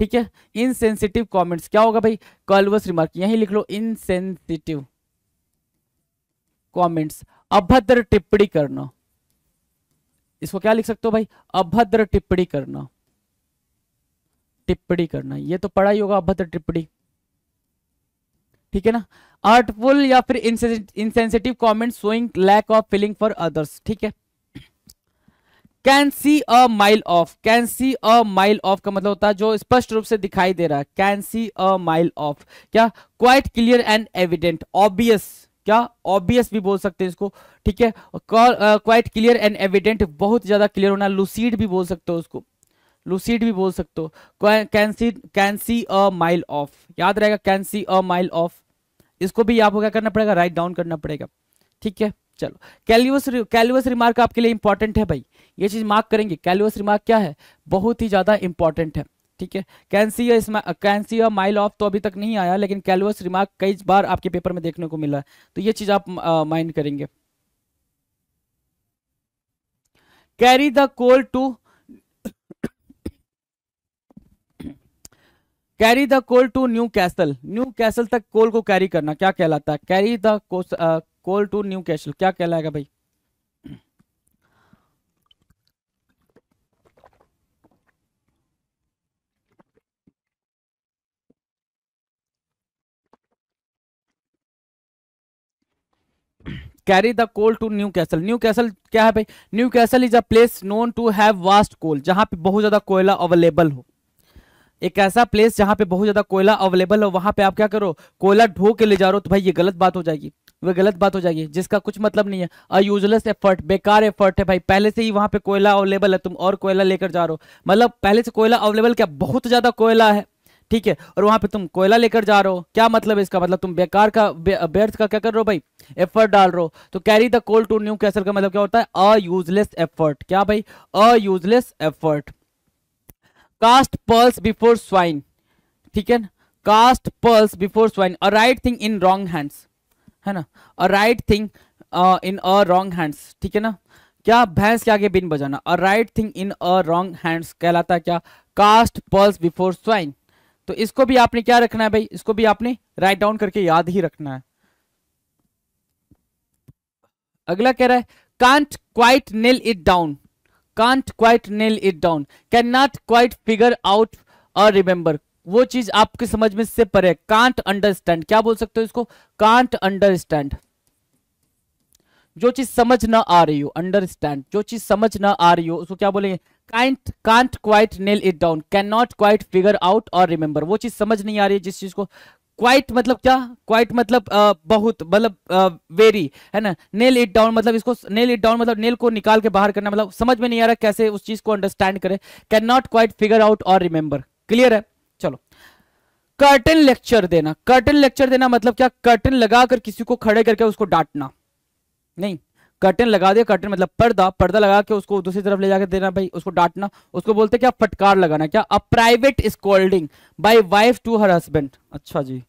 ठीक है इनसेंसिटिव कमेंट्स क्या होगा भाई कॉलवस रिमार्क यही लिख लो इनसेंसिटिव कमेंट्स अभद्र टिप्पणी करना इसको क्या लिख सकते हो भाई अभद्र टिप्पणी करना टिप्पणी करना ये तो पढ़ा ही होगा अभद्र टिप्पणी ठीक है ना आर्टफुल या फिर insensitive comments showing lack of feeling for others ठीक है can see a mile off can see a mile off का मतलब होता है जो स्पष्ट रूप से दिखाई दे रहा है can see a mile off क्या quite clear and evident obvious क्या ऑब्वियस भी बोल सकते हैं इसको ठीक है क्वाइट क्लियर एंड एविडेंट बहुत ज्यादा क्लियर होना लुसीड भी बोल सकते हो उसको लुसीड भी बोल सकते हो can see can see a mile off याद रहेगा can see a mile off इसको भी आपको क्या करना पड़ेगा राइट डाउन करना पड़ेगा ठीक है चलो कैलुअस कैलुअस रिमार्क आपके लिए इंपॉर्टेंट है भाई ये चीज मार्क करेंगे कैलुअस रिमार्क क्या है बहुत ही ज्यादा इंपॉर्टेंट है ठीक है कैंसी या इसमें कैंसी या माइल ऑफ तो अभी तक नहीं आया लेकिन कैलुअस रिमार्क कई बार आपके पेपर में देखने को मिला तो ये चीज आप माइंड करेंगे carry the coal to carry the coal to Newcastle Newcastle तक कोल को कैरी करना क्या कहलाता है carry the coal to Newcastle क्या कहलाएगा भाई carry the coal to Newcastle Newcastle क्या है भाई Newcastle is a place known to have vast coal जहां पे बहुत ज्यादा कोयला अवेलेबल हो एक ऐसा प्लेस जहां पे बहुत ज्यादा कोयला अवेलेबल हो वहां पे आप क्या करो कोयला ढो के ले जा रहे हो तो भाई ये गलत बात हो जाएगी वह गलत बात हो जाएगी जिसका कुछ मतलब नहीं है अ यूजलेस एफर्ट बेकार एफर्ट है भाई पहले से ही वहां पे कोयला अवेलेबल है तुम और कोयला लेकर जा रहे हो मतलब पहले से कोयला अवेलेबल क्या बहुत ज्यादा कोयला है ठीक है और वहां पे तुम कोयला लेकर जा रहे हो क्या मतलब इसका मतलब तुम बेकार का व्यर्थ का क्या कर रहे हो भाई एफर्ट डाल रहे हो तो carry the coal to Newcastle का मतलब क्या होता है अ यूजलेस एफर्ट क्या भाई a useless effort cast pearls before swine ठीक है ना cast pearls before swine a right thing in wrong hands है ना a right thing in a wrong hands ठीक है ना क्या भैंस के आगे बिन बजाना a right thing in a wrong hands कहलाता है क्या कास्ट पर्स बिफोर स्वाइन तो इसको भी आपने क्या रखना है भाई इसको भी आपने राइट डाउन करके याद ही रखना है अगला कह रहा है can't quite nail it down can't quite nail it down can not quite figure out और रिमेंबर वो चीज आपके समझ में से परे कांट अंडरस्टैंड क्या बोल सकते हो इसको कांट अंडरस्टैंड जो चीज समझ ना आ रही हो अंडरस्टैंड जो चीज समझ ना आ रही हो उसको क्या बोलेंगे can't can't quite nail it down can not quite figure out और रिमेंबर वो चीज समझ नहीं आ रही है जिस चीज को क्वाइट मतलब क्या क्वाइट मतलब आ, बहुत मतलब वेरी है ना नेल इट डाउन मतलब इसको नेल इट डाउन मतलब नेल को निकाल के बाहर करना मतलब समझ में नहीं आ रहा कैसे उस चीज को अंडरस्टैंड करे can not quite figure out और रिमेंबर क्लियर है चलो कर्टन लेक्चर देना कर्टन लेक्चर देना मतलब क्या कर्टन लगा कर किसी को खड़े करके उसको डांटना नहीं कर्टन लगा दिया कर्टन मतलब पर्दा पर्दा लगा के उसको दूसरी तरफ ले जाकर देना भाई उसको डांटना उसको बोलते क्या फटकार लगाना क्या a private scolding by wife to her husband अच्छा जी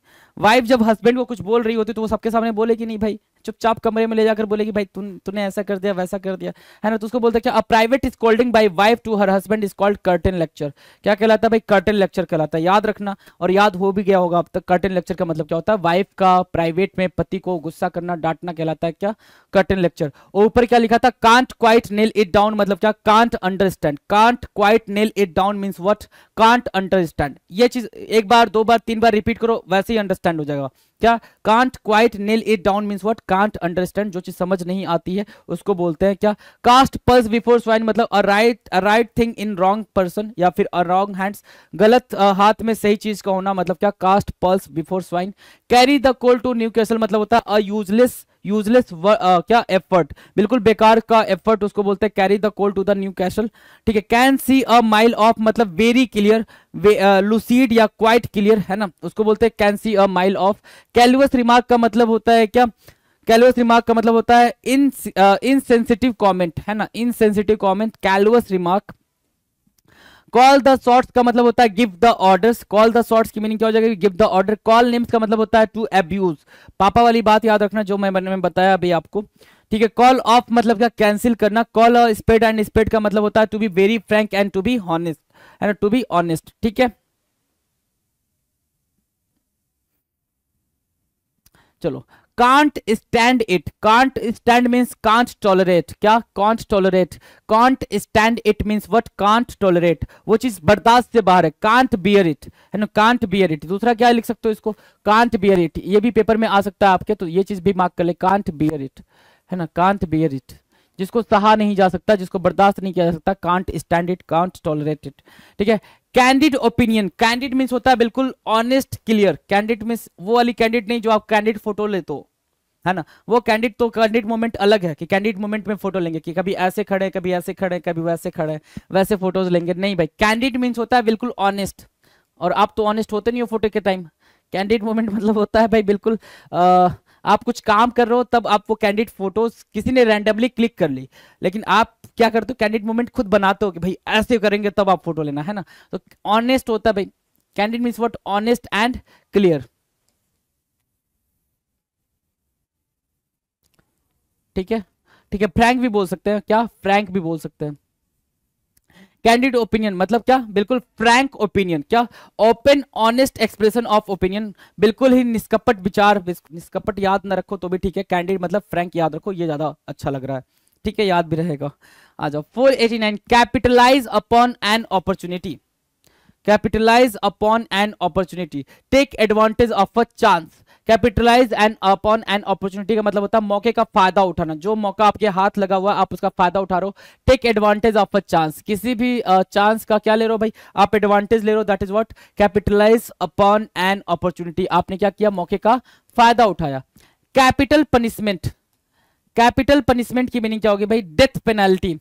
वाइफ जब हस्बैंड को कुछ बोल रही होती तो वो सबके सामने बोले कि नहीं भाई चुपचाप कमरे में ले जाकर बोले कि भाई तुम तूने ऐसा कर दिया वैसा कर दिया है ना तो उसको बोलते क्या a private scolding by wife to her husband is called curtain lecture क्या कहलाता है भाई कर्टन लेक्चर कहलाता है याद रखना और याद हो भी गया होगा अब तक कर्टन लेक्चर का मतलब क्या होता है वाइफ का प्राइवेट में पति को गुस्सा करना डांटना कहलाता है क्या कर्टन लेक्चर और ऊपर क्या लिखा था can't quite nail it down मतलब क्या can't understand can't quite nail it down means what can't understand ये चीज एक बार दो बार तीन बार रिपीट करो वैसे ही अंडरस्टैंड हो जाएगा क्या can't quite nail it down mean what can't understand जो चीज समझ नहीं आती है उसको बोलते हैं क्या कास्ट पल्स बिफोर स्वाइन मतलब a right a right thing in wrong person या फिर अ रॉन्ग हैंड्स गलत uh, हाथ में सही चीज का होना मतलब क्या cast pearls before swine carry the coal to Newcastle मतलब होता है अ यूजलेस यूजलेस uh, क्या एफर्ट बिल्कुल बेकार का एफर्ट उसको बोलते हैं carry the coal to the Newcastle ठीक है can see a mile off मतलब वेरी क्लियर लुसीड या क्वाइट क्लियर है ना उसको बोलते हैं can see a mile off callous remark का मतलब होता है क्या कैलुअस रिमार्क का मतलब होता है इन इनसेंसिटिव कॉमेंट है ना insensitive comment callous remark call the shots का मतलब होता है give the orders call the shots की मीनिंग क्या हो जाएगी give the order call names का मतलब होता है टू एब्यूज पापा वाली बात याद रखना जो मैं मैंने बताया अभी आपको ठीक है कॉल ऑफ मतलब क्या कैंसिल करना कॉल स्पेड एंड स्पेड का मतलब होता है to be very frank and to be honest and to be honest ठीक है चलो can't stand it can't stand means can't tolerate क्या can't tolerate can't stand it means what can't tolerate वो चीज बर्दाश्त से बाहर है कांट बियर इट है ना कांट बियर इट दूसरा क्या लिख सकते हो इसको कांट बियर इट ये भी पेपर में आ सकता है आपके तो ये चीज भी मार्क कर ले कांट बियर इट है ना कांट बियर इट जिसको सहा नहीं जा सकता जिसको बर्दाश्त नहीं किया जा सकता can't stand it can't tolerate it ठीक है कैंडिड ओपिनियन कैंडिड मीन्स होता है बिल्कुल ऑनेस्ट क्लियर कैंडिड मीन्स वो वाली कैंडिड नहीं जो आप कैंडिड फोटो लेते हो है ना वो कैंडिडेट तो कैंडिडेट मोमेंट अलग है कि कैंडिडेट मोमेंट में फोटो लेंगे कि कभी ऐसे खड़े कभी ऐसे खड़े कभी वैसे खड़े वैसे फोटोज लेंगे नहीं भाई कैंडिडेट मीन्स होता है बिल्कुल ऑनेस्ट और आप तो ऑनेस्ट होते नहीं हो फोटो के टाइम कैंडिडेट मोमेंट मतलब होता है भाई बिल्कुल आ, आप कुछ काम कर रहे हो तब आप वो कैंडिडेट फोटोज किसी ने रैंडमली क्लिक कर ली लेकिन आप क्या करते हो कैंडिडेट मोमेंट खुद बनाते हो कि भाई ऐसे करेंगे तब आप फोटो लेना है ना तो ऑनेस्ट होता है भाई candidate means what honest and clear ठीक है ठीक है फ्रैंक भी बोल सकते हैं क्या फ्रैंक भी बोल सकते हैं कैंडिड ओपिनियन मतलब क्या बिल्कुल फ्रैंक ओपिनियन क्या open honest expression of opinion बिल्कुल ही निष्कपट विचार निष्कपट याद ना रखो तो भी ठीक है कैंडिड मतलब फ्रैंक याद रखो ये ज्यादा अच्छा लग रहा है ठीक है याद भी रहेगा आ जाओ nine capitalize upon an opportunity capitalize upon an opportunity take advantage of a chance capitalize and upon and opportunity का मतलब होता है मौके का फायदा उठाना जो मौका आपके हाथ लगा हुआ आप उसका फायदा उठा रहे हो take advantage of a chance किसी भी चांस uh, का क्या ले रहे हो भाई आप एडवांटेज ले रहे हो that is what capitalize upon and opportunity आपने क्या किया मौके का फायदा उठाया कैपिटल पनिशमेंट कैपिटल पनिशमेंट की मीनिंग क्या होगी भाई डेथ पेनल्टी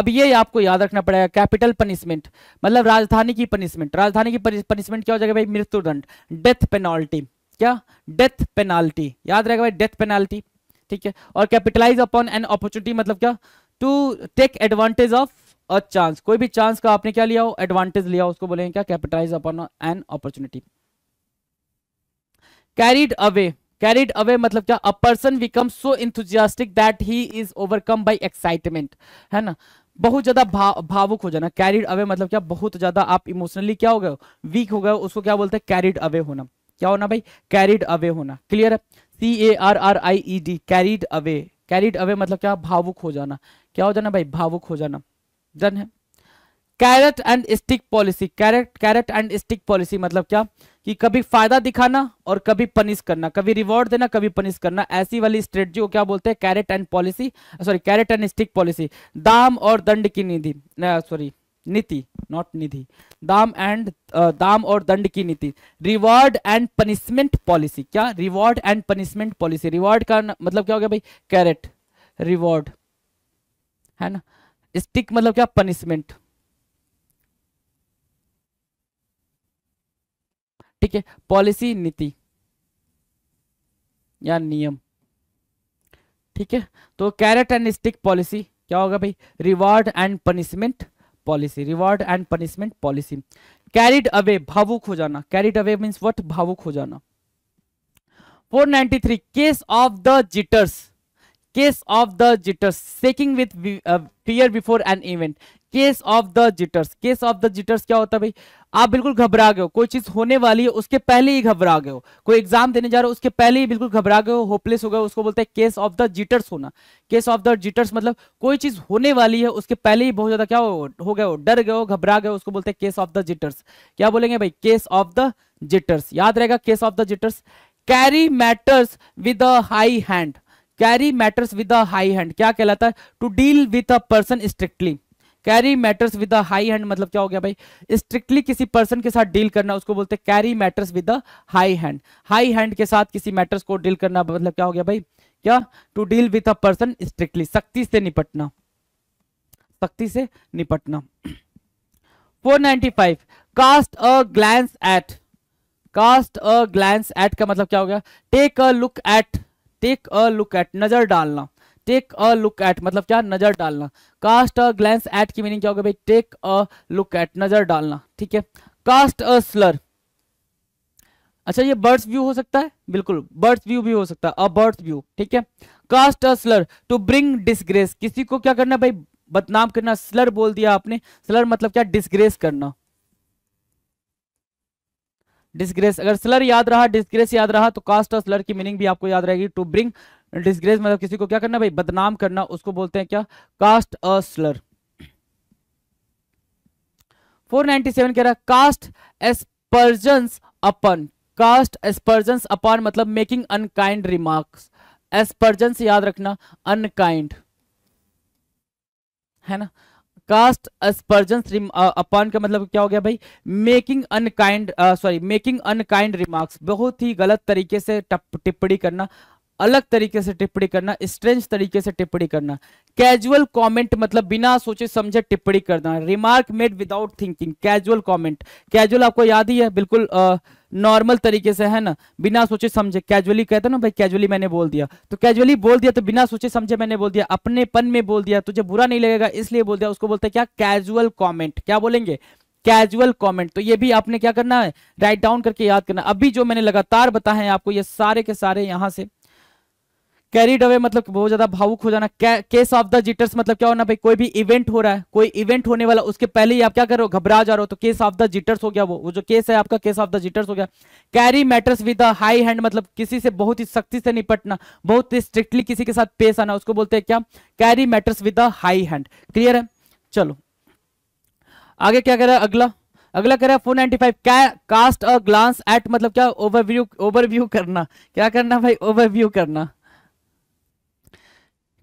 अब ये आपको याद रखना पड़ेगा कैपिटल पनिशमेंट मतलब राजधानी की पनिशमेंट राजधानी की पनिशमेंट क्या हो जाएगा भाई मृत्युदंड डेथ पेनल्टी क्या डेथ पेनाल्टी याद रहेगा भाई डेथ पेनाल्टी ठीक है और कैपिटलाइज अपॉन एन अपॉर्चुनिटी मतलब क्या to take advantage of a chance कोई भी चांस का आपने क्या लिया हो एडवांटेज लिया उसको बोलेंगे क्या capitalize upon an opportunity carried away carried away मतलब क्या a person become so enthusiastic that he is overcome by excitement है ना बहुत ज्यादा भा, भावुक हो जाना कैरिड अवे मतलब क्या बहुत ज्यादा आप इमोशनली क्या हो गए वीक हो गए उसको क्या बोलते हैं कैरिड अवे होना क्या होना भाई कैरिड अवे होना क्लियर है C A R R I E D carried away carried away मतलब क्या भावुक हो जाना क्या हो जाना भाई भावुक हो जाना डन है carrot and stick policy carrot carrot and stick policy मतलब क्या कि कभी फायदा दिखाना और कभी पनिश करना कभी रिवॉर्ड देना कभी पनिश करना ऐसी वाली स्ट्रेटजी को क्या बोलते हैं carrot and policy sorry carrot and stick policy दाम और दंड की नीति सॉरी नीति नॉट निधि दाम एंड uh, दाम और दंड की नीति रिवॉर्ड एंड पनिशमेंट पॉलिसी क्या reward and punishment policy reward का मतलब क्या हो गया भाई कैरेट रिवॉर्ड है ना स्टिक मतलब क्या पनिशमेंट ठीक है पॉलिसी नीति या नियम ठीक है तो कैरेट एंड स्टिक पॉलिसी क्या होगा भाई reward and punishment policy reward and punishment policy carried away भावुक हो जाना कैरिड अवे मीन वट भावुक हो जाना 493 case of the jitters case of the jitters shaking with fear before an event case of the jitters case of the jitters क्या होता है भाई आप बिल्कुल घबरा गए हो कोई चीज होने वाली है उसके पहले ही घबरा गए हो कोई एग्जाम देने जा रहे हो उसके पहले ही बिल्कुल घबरा गए हो होपलेस हो गए उसको बोलते हैं केस ऑफ द जिटर्स होना केस ऑफ द जिटर्स मतलब कोई चीज होने वाली है उसके पहले ही बहुत ज्यादा क्या हो हो गए हो डर गए हो घबरा गए हो उसको बोलते हैं केस ऑफ द जिटर्स क्या बोलेंगे भाई केस ऑफ द जिटर्स याद रहेगा case of the jitters carry matters with a high hand carry matters with a high hand क्या कहलाता है to deal with a person strictly carry matters with high hand मतलब क्या हो गया भाई स्ट्रिक्टली किसी पर्सन के साथ डील करना उसको बोलते हैं carry matters with high hand high hand के साथ किसी मैटर्स को डील करना मतलब क्या हो गया भाई क्या to deal with a person strictly सख्ती से निपटना सख्ती से निपटना 495 cast a glance at cast a glance at का मतलब क्या हो गया take a look at take a look at नजर डालना टेक अ लुक एट मतलब क्या नजर डालना कास्ट अ ग्लैंस एट की मीनिंग क्या होगा भाई टेक अ लुक एट नजर डालना ठीक है कास्ट अ स्लर अच्छा ये बर्ड्स व्यू हो सकता है बिल्कुल बर्ड्स व्यू भी हो सकता है अ बर्ड्स व्यू ठीक है cast a slur to bring disgrace किसी को क्या करना भाई बदनाम करना स्लर बोल दिया आपने स्लर मतलब क्या डिसग्रेस करना डिसग्रेस अगर स्लर याद रहा डिसग्रेस याद रहा तो कास्ट और स्लर की मीनिंग भी आपको याद रहेगी टू ब्रिंग डिस्ग्रेस मतलब किसी को क्या करना भाई बदनाम करना उसको बोलते हैं क्या कास्ट अ स्लर 497 कह रहा कास्ट एस्पर्जन्स अपन कास्ट एस्पर्जन्स अपन मतलब मेकिंग अनकाइंड रिमार्क्स एस्पर्जन्स याद रखना अनकाइंड है ना कास्ट एस्पर्जन्स अपन का मतलब क्या हो गया भाई making unkind sorry making unkind remarks बहुत ही गलत तरीके से टिप्पणी करना अलग तरीके से टिप्पणी करना स्ट्रेंज तरीके से टिप्पणी करना कैजुअल कमेंट मतलब बिना सोचे समझे टिप्पणी करना remark made without thinking casual comment casual आपको याद ही है बिल्कुल नॉर्मल तरीके से है ना बिना सोचे समझे कैजुअली कहते ना भाई कैजुअली मैंने बोल दिया तो कैजुअली बोल दिया तो बिना सोचे समझे मैंने बोल दिया अपने पन में बोल दिया तुझे बुरा नहीं लगेगा इसलिए बोल दिया उसको बोलते क्या कैजुअल कॉमेंट क्या बोलेंगे कैजुअल कमेंट तो ये भी आपने क्या करना है राइट डाउन करके याद करना अभी जो मैंने लगातार बताए आपको ये सारे के सारे यहां से कैरिड अवे मतलब बहुत ज्यादा भावुक हो जाना केस ऑफ द जिटर्स मतलब क्या होना भाई कोई भी इवेंट हो रहा है कोई इवेंट होने वाला उसके पहले ही आप क्या करो घबरा जा रहे हो तो केस ऑफ द जिटर्स हो गया वो वो जो केस है आपका केस ऑफ द जिटर्स हो गया carry matters with high hand मतलब किसी से बहुत ही सख्ती से निपटना बहुत ही स्ट्रिक्टली किसी के साथ पेश आना उसको बोलते हैं क्या carry matters with high hand clear है चलो आगे क्या कह रहा है अगला अगला कह रहा है four ninety five cast a glance at मतलब क्या ओवरव्यू ओवरव्यू करना क्या करना भाई ओवरव्यू करना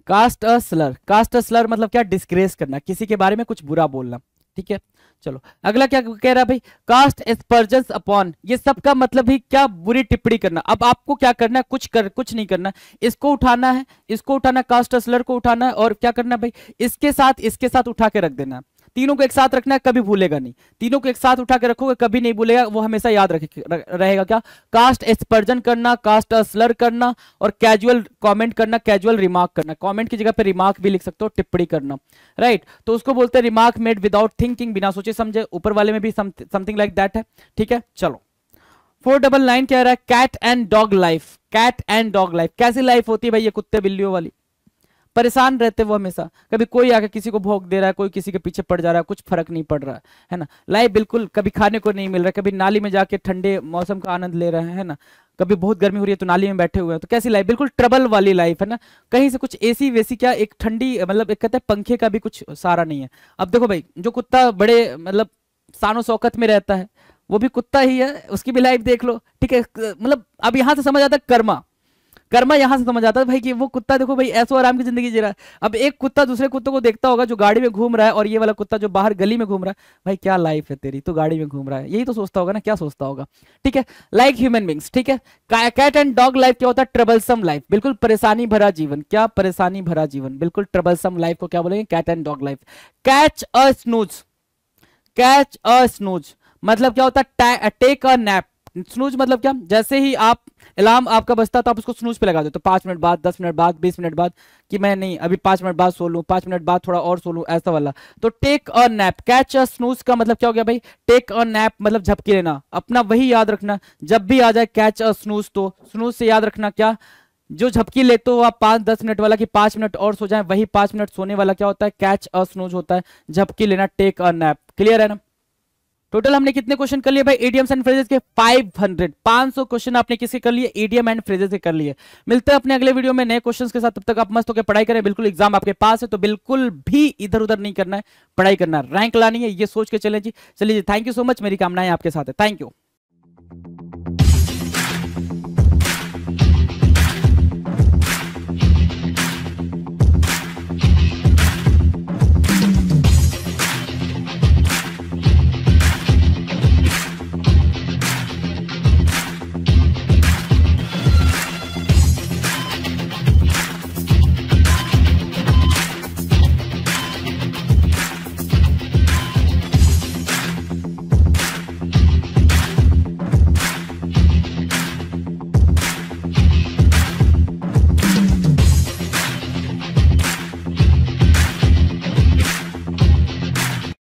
cast a slur cast a slur मतलब क्या डिस्क्रेस करना किसी के बारे में कुछ बुरा बोलना ठीक है चलो अगला क्या कह रहा भाई कास्ट एक्सपर्जन अपॉन ये सब का मतलब ही क्या बुरी टिप्पणी करना अब आपको क्या करना है कुछ कर कुछ नहीं करना इसको उठाना है इसको उठाना कास्ट असलर को उठाना है और क्या करना भाई इसके साथ इसके साथ उठा के रख देना है तीनों को एक साथ रखना कभी भूलेगा नहीं तीनों को एक साथ उठा के रखोगे कभी नहीं भूलेगा वो हमेशा याद रखे रहेगा क्या कास्ट एक्सपर्जन करना कास्ट असलर करना और कैजुअल कॉमेंट करना कैजुअल रिमार्क करना कॉमेंट की जगह पे रिमार्क भी लिख सकते हो टिप्पणी करना राइट right? तो उसको बोलते हैं रिमार्क मेड विदाउट थिंकिंग बिना सोचे समझे ऊपर वाले में भी समथिंग लाइक दैट है ठीक है चलो फोर डबल नाइन क्या रहा है cat and dog life cat and dog life कैसी लाइफ होती है भाई ये कुत्ते बिल्लियों वाली परेशान रहते वो हमेशा कभी कोई आके किसी को भोग दे रहा है कोई किसी के पीछे पड़ जा रहा है कुछ फर्क नहीं पड़ रहा है, ना लाइफ बिल्कुल कभी खाने को नहीं मिल रहा कभी नाली में जाके ठंडे मौसम का आनंद ले रहे हैं है ना कभी बहुत गर्मी हो रही है तो नाली में बैठे हुए हैं तो कैसी लाइफ बिल्कुल ट्रबल वाली लाइफ है ना कहीं से कुछ एसी वेसी क्या एक ठंडी मतलब एक कहते हैं पंखे का भी कुछ सारा नहीं है अब देखो भाई जो कुत्ता बड़े मतलब सानो शौकत में रहता है वो भी कुत्ता ही है उसकी भी लाइफ देख लो ठीक है मतलब अब यहाँ से समझ आता है कर्मा कर्मा यहाँ से समझ आता है भाई कि वो कुत्ता देखो भाई ऐसो आराम की जिंदगी जी रहा है अब एक कुत्ता दूसरे कुत्ते को देखता होगा जो गाड़ी में घूम रहा है और ये वाला कुत्ता जो बाहर गली में घूम रहा है भाई क्या लाइफ है तेरी तो गाड़ी में घूम रहा है यही तो सोचता होगा ना क्या सोचता होगा ठीक है लाइक ह्यूमन बींग्स ठीक है कैट एंड डॉग लाइफ क्या होता है ट्रबलसम लाइफ बिल्कुल परेशानी भरा जीवन क्या परेशानी भरा जीवन बिल्कुल ट्रबलसम लाइफ को क्या बोलेंगे cat and dog life catch a snooze catch a snooze मतलब क्या होता है टेक अ नैप स्नूज मतलब क्या जैसे ही आप अलार्म आपका बजता तो आप उसको स्नूज पे लगा दो तो पांच मिनट बाद दस मिनट बाद बीस मिनट बाद कि मैं नहीं अभी पांच मिनट बाद सो लू पांच मिनट बाद थोड़ा और सो लू ऐसा वाला तो take a nap catch a snooze का मतलब क्या हो गया भाई टेक अ नैप मतलब झपकी लेना अपना वही याद रखना जब भी आ जाए कैच अ स्नूज तो स्नूज से याद रखना क्या जो झपकी लेते हो आप पांच दस मिनट वाला कि पांच मिनट और सो जाए वही पांच मिनट सोने वाला क्या होता है कैच अ स्नूज होता है झपकी लेना टेक अ नैप क्लियर है ना टोटल हमने कितने क्वेश्चन कर लिए भाई एडीएम्स एंड फ्रेजेस के 500 500 क्वेश्चन आपने किसके कर लिए एडीएम एंड फ्रेजेस के कर लिए मिलते हैं अपने अगले वीडियो में नए क्वेश्चंस के साथ तब तक आप मस्त होकर पढ़ाई करें बिल्कुल एग्जाम आपके पास है तो बिल्कुल भी इधर उधर नहीं करना है पढ़ाई करना रैंक लानी है ये सोच के चले जी चलिए जी थैंक यू सो मच मेरी कामनाएं आपके साथ है थैंक यू